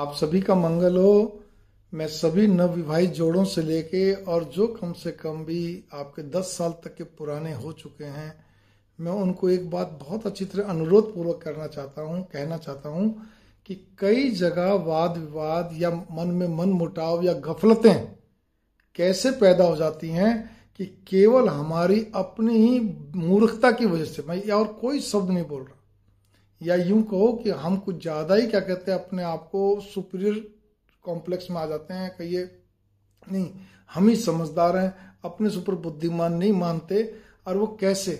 आप सभी का मंगल हो मैं सभी नवविवाहित जोड़ों से लेके और जो कम से कम भी आपके दस साल तक के पुराने हो चुके हैं मैं उनको एक बात बहुत अच्छी तरह अनुरोध पूर्वक करना चाहता हूँ कहना चाहता हूँ कि कई जगह वाद विवाद या मन में मन मुटाव या गफलतें कैसे पैदा हो जाती हैं कि केवल हमारी अपनी ही मूर्खता की वजह से मैं और कोई शब्द नहीं बोल रहा या यूं कहो कि हम कुछ ज़्यादा ही क्या कहते हैं अपने आप को सुपीरियर कॉम्प्लेक्स में आ जाते हैं कहिए नहीं हम ही समझदार हैं अपने सुपर बुद्धिमान नहीं मानते और वो कैसे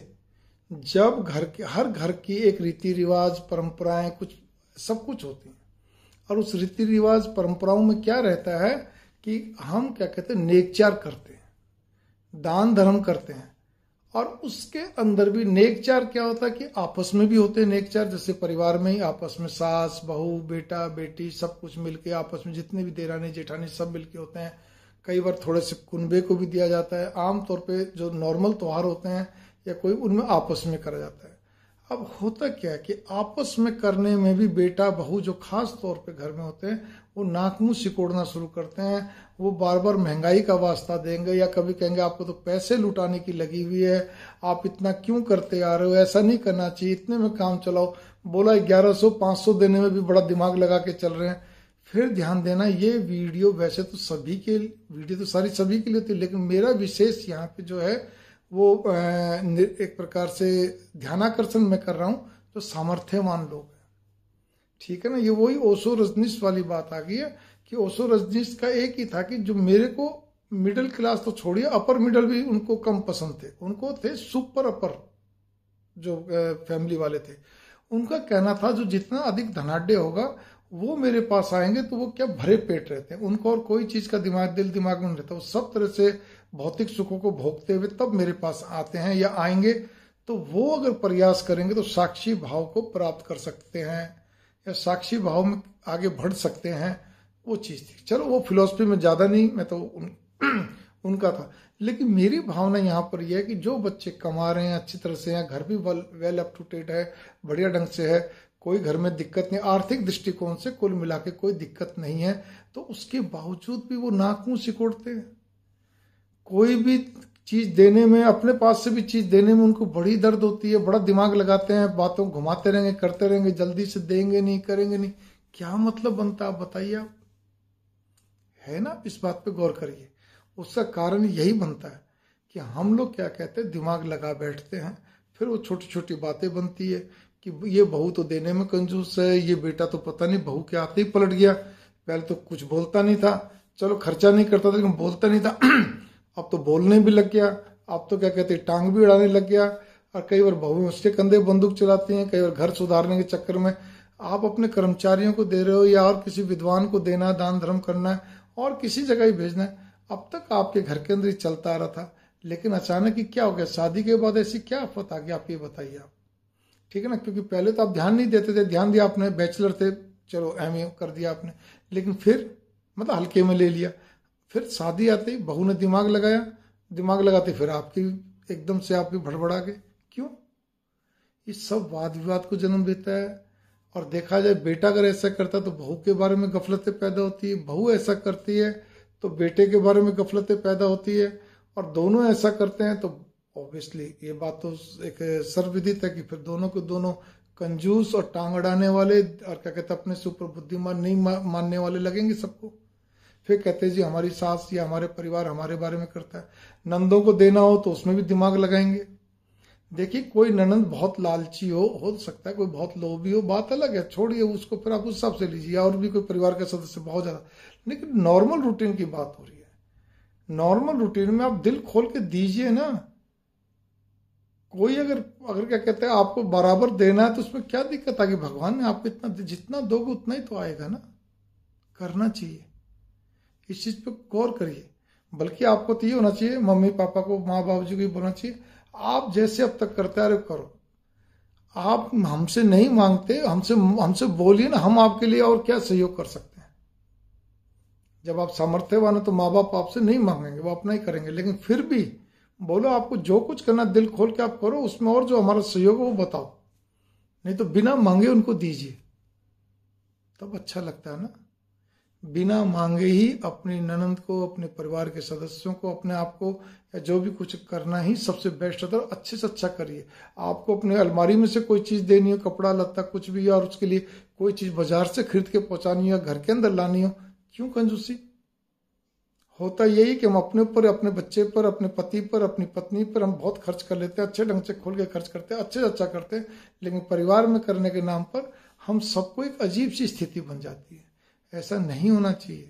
जब घर के हर घर की एक रीति रिवाज परंपराएं कुछ सब कुछ होती हैं और उस रीति रिवाज परंपराओं में क्या रहता है कि हम क्या कहते हैं नेकचार करते हैं दान धर्म करते हैं और उसके अंदर भी नेक चार क्या होता है कि आपस में भी होते हैं नेक चार जैसे परिवार में ही आपस में सास बहू बेटा बेटी सब कुछ मिलके आपस में जितने भी देरानी जेठानी सब मिलके होते हैं कई बार थोड़े से कुनबे को भी दिया जाता है आमतौर पे जो नॉर्मल त्योहार होते हैं या कोई उनमें आपस में करा जाता है अब होता क्या है कि आपस में करने में भी बेटा बहू जो खास तौर पे घर में होते हैं वो नाक मुंह सिकोड़ना शुरू करते हैं वो बार बार महंगाई का वास्ता देंगे या कभी कहेंगे आपको तो पैसे लुटाने की लगी हुई है आप इतना क्यों करते आ रहे हो ऐसा नहीं करना चाहिए इतने में काम चलाओ बोला ग्यारह सौ पांच सौ देने में भी बड़ा दिमाग लगा के चल रहे हैं फिर ध्यान देना ये वीडियो वैसे तो सभी के वीडियो तो सारी सभी के लिए होती है लेकिन मेरा विशेष यहाँ पे जो है वो एक प्रकार से ध्यानाकर्षण में कर रहा हूं तो सामर्थ्यवान लोग हैं ठीक है ना ये वही ओसो रजनीश वाली बात आ गई है कि ओसो रजनीश का एक ही था कि जो मेरे को मिडिल क्लास तो छोड़िए अपर मिडिल भी उनको कम पसंद थे उनको थे सुपर अपर जो फैमिली वाले थे उनका कहना था जो जितना अधिक धनाढ़ होगा वो मेरे पास आएंगे तो वो क्या भरे पेट रहते हैं उनको और कोई चीज का दिमाग दिल दिमाग में नहीं रहता वो सब तरह से भौतिक सुखों को भोगते हुए तब मेरे पास आते हैं या आएंगे तो वो अगर प्रयास करेंगे तो साक्षी भाव को प्राप्त कर सकते हैं या साक्षी भाव में आगे बढ़ सकते हैं वो चीज थी चलो वो फिलोसफी में ज्यादा नहीं मैं तो उन, उनका था लेकिन मेरी भावना यहाँ पर यह है कि जो बच्चे कमा रहे हैं अच्छी तरह से हैं घर भी वेल अप टू डेट है बढ़िया ढंग से है कोई घर में दिक्कत नहीं आर्थिक दृष्टिकोण से कुल मिला के कोई दिक्कत नहीं है तो उसके बावजूद भी वो नाकू सिकोड़ते हैं कोई भी चीज देने में अपने पास से भी चीज देने में उनको बड़ी दर्द होती है बड़ा दिमाग लगाते हैं बातों घुमाते रहेंगे करते रहेंगे जल्दी से देंगे नहीं करेंगे नहीं क्या मतलब बनता आप बताइए आप है ना इस बात पे गौर करिए उसका कारण यही बनता है कि हम लोग क्या कहते हैं दिमाग लगा बैठते हैं फिर वो छोटी छोटी बातें बनती है कि ये बहू तो देने में कंजूस है ये बेटा तो पता नहीं बहू के हाथ ही पलट गया पहले तो कुछ बोलता नहीं था चलो खर्चा नहीं करता था लेकिन बोलता नहीं था अब तो बोलने भी लग गया अब तो क्या कहते टांग भी उड़ाने लग गया और कई बार बहू उसके कंधे बंदूक चलाती हैं कई बार घर सुधारने के चक्कर में आप अपने कर्मचारियों को दे रहे हो या और किसी विद्वान को देना है दान धर्म करना है और किसी जगह ही भेजना है अब तक आपके घर के अंदर ही चलता आ रहा था लेकिन अचानक ही क्या हो गया शादी के बाद ऐसी क्या आफत आ गई आप ये बताइए आप ठीक है ना क्योंकि पहले तो आप ध्यान नहीं देते थे ध्यान दिया आपने बैचलर थे चलो एम कर दिया आपने लेकिन फिर मतलब हल्के में ले लिया फिर शादी आते ही बहू ने दिमाग लगाया दिमाग लगाते फिर आपकी एकदम से आप भी भड़बड़ा गए क्यों ये सब वाद विवाद को जन्म देता है और देखा जाए बेटा अगर ऐसा करता है तो बहू के बारे में गफलतें पैदा होती है बहू ऐसा करती है तो बेटे के बारे में गफलतें पैदा होती है और दोनों ऐसा करते हैं तो ऑब्वियसली ये बात तो एक सर्वविदित है कि फिर दोनों को दोनों कंजूस और टांग अड़ाने वाले और क्या कहते अपने से ऊपर बुद्धिमान नहीं मानने वाले लगेंगे सबको फिर कहते जी हमारी सास या हमारे परिवार हमारे बारे में करता है नंदों को देना हो तो उसमें भी दिमाग लगाएंगे देखिए कोई ननंद बहुत लालची हो हो सकता है कोई बहुत लोभी हो बात अलग है छोड़िए उसको फिर आप उस हिसाब से लीजिए और भी कोई परिवार का सदस्य बहुत ज्यादा लेकिन नॉर्मल रूटीन की बात हो रही है नॉर्मल रूटीन में आप दिल खोल के दीजिए ना कोई अगर अगर क्या कहते हैं आपको बराबर देना है तो उसमें क्या दिक्कत आगे भगवान ने आपको इतना जितना दोगे उतना ही तो आएगा ना करना चाहिए इस चीज पर गौर करिए बल्कि आपको तो ये होना चाहिए मम्मी पापा को माँ बाप जी को बोलना चाहिए आप जैसे अब तक करते आ रहे करो आप हमसे नहीं मांगते हमसे हमसे बोलिए ना हम आपके लिए और क्या सहयोग कर सकते हैं जब आप सामर्थ्यवान हो तो माँ बाप आपसे नहीं मांगेंगे वो अपना ही करेंगे लेकिन फिर भी बोलो आपको जो कुछ करना दिल खोल के आप करो उसमें और जो हमारा सहयोग है वो बताओ नहीं तो बिना मांगे उनको दीजिए तब अच्छा लगता है ना बिना मांगे ही अपनी ननंद को अपने परिवार के सदस्यों को अपने आप को या जो भी कुछ करना ही सबसे बेस्ट होता है तो अच्छे से अच्छा करिए आपको अपने अलमारी में से कोई चीज़ देनी हो कपड़ा लत्ता कुछ भी और उसके लिए कोई चीज़ बाजार से खरीद के पहुंचानी हो घर के अंदर लानी हो क्यों कंजूसी होता यही कि हम अपने ऊपर अपने बच्चे पर अपने पति पर अपनी पत्नी पर हम बहुत खर्च कर लेते हैं अच्छे ढंग से खोल के खर्च करते हैं अच्छे से अच्छा करते हैं लेकिन परिवार में करने के नाम पर हम सबको एक अजीब सी स्थिति बन जाती है ऐसा नहीं होना चाहिए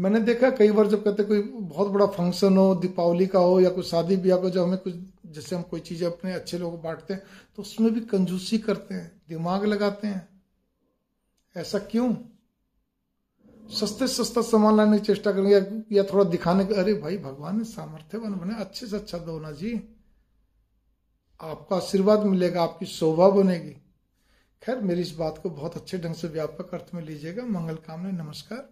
मैंने देखा कई बार जब कहते कोई बहुत बड़ा फंक्शन हो दीपावली का हो या कोई शादी ब्याह का जब हमें कुछ जैसे हम कोई चीज़ अपने अच्छे लोगों को बांटते हैं तो उसमें भी कंजूसी करते हैं दिमाग लगाते हैं ऐसा क्यों सस्ते सस्ता सामान लाने की चेष्टा करेंगे या थोड़ा दिखाने का अरे भाई भगवान ने सामर्थ्यवान बने अच्छे से अच्छा दो ना जी आपका आशीर्वाद मिलेगा आपकी शोभा बनेगी खैर मेरी इस बात को बहुत अच्छे ढंग से व्यापक अर्थ में लीजिएगा मंगल कामना नमस्कार